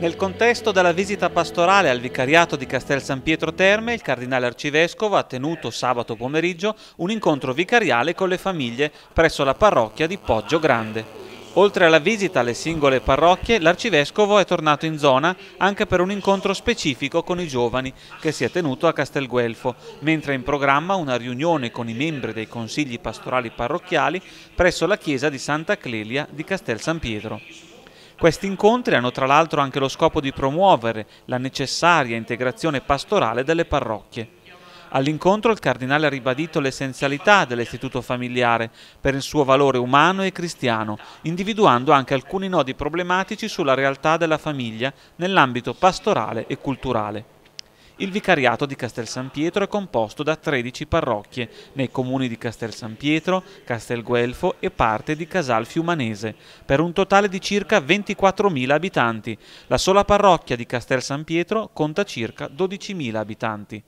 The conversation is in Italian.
Nel contesto della visita pastorale al vicariato di Castel San Pietro Terme, il cardinale arcivescovo ha tenuto sabato pomeriggio un incontro vicariale con le famiglie presso la parrocchia di Poggio Grande. Oltre alla visita alle singole parrocchie, l'arcivescovo è tornato in zona anche per un incontro specifico con i giovani che si è tenuto a Castelguelfo, mentre è in programma una riunione con i membri dei consigli pastorali parrocchiali presso la chiesa di Santa Clelia di Castel San Pietro. Questi incontri hanno tra l'altro anche lo scopo di promuovere la necessaria integrazione pastorale delle parrocchie. All'incontro il Cardinale ha ribadito l'essenzialità dell'istituto familiare per il suo valore umano e cristiano, individuando anche alcuni nodi problematici sulla realtà della famiglia nell'ambito pastorale e culturale. Il vicariato di Castel San Pietro è composto da 13 parrocchie nei comuni di Castel San Pietro, Castel Guelfo e parte di Casal Fiumanese, per un totale di circa 24.000 abitanti. La sola parrocchia di Castel San Pietro conta circa 12.000 abitanti.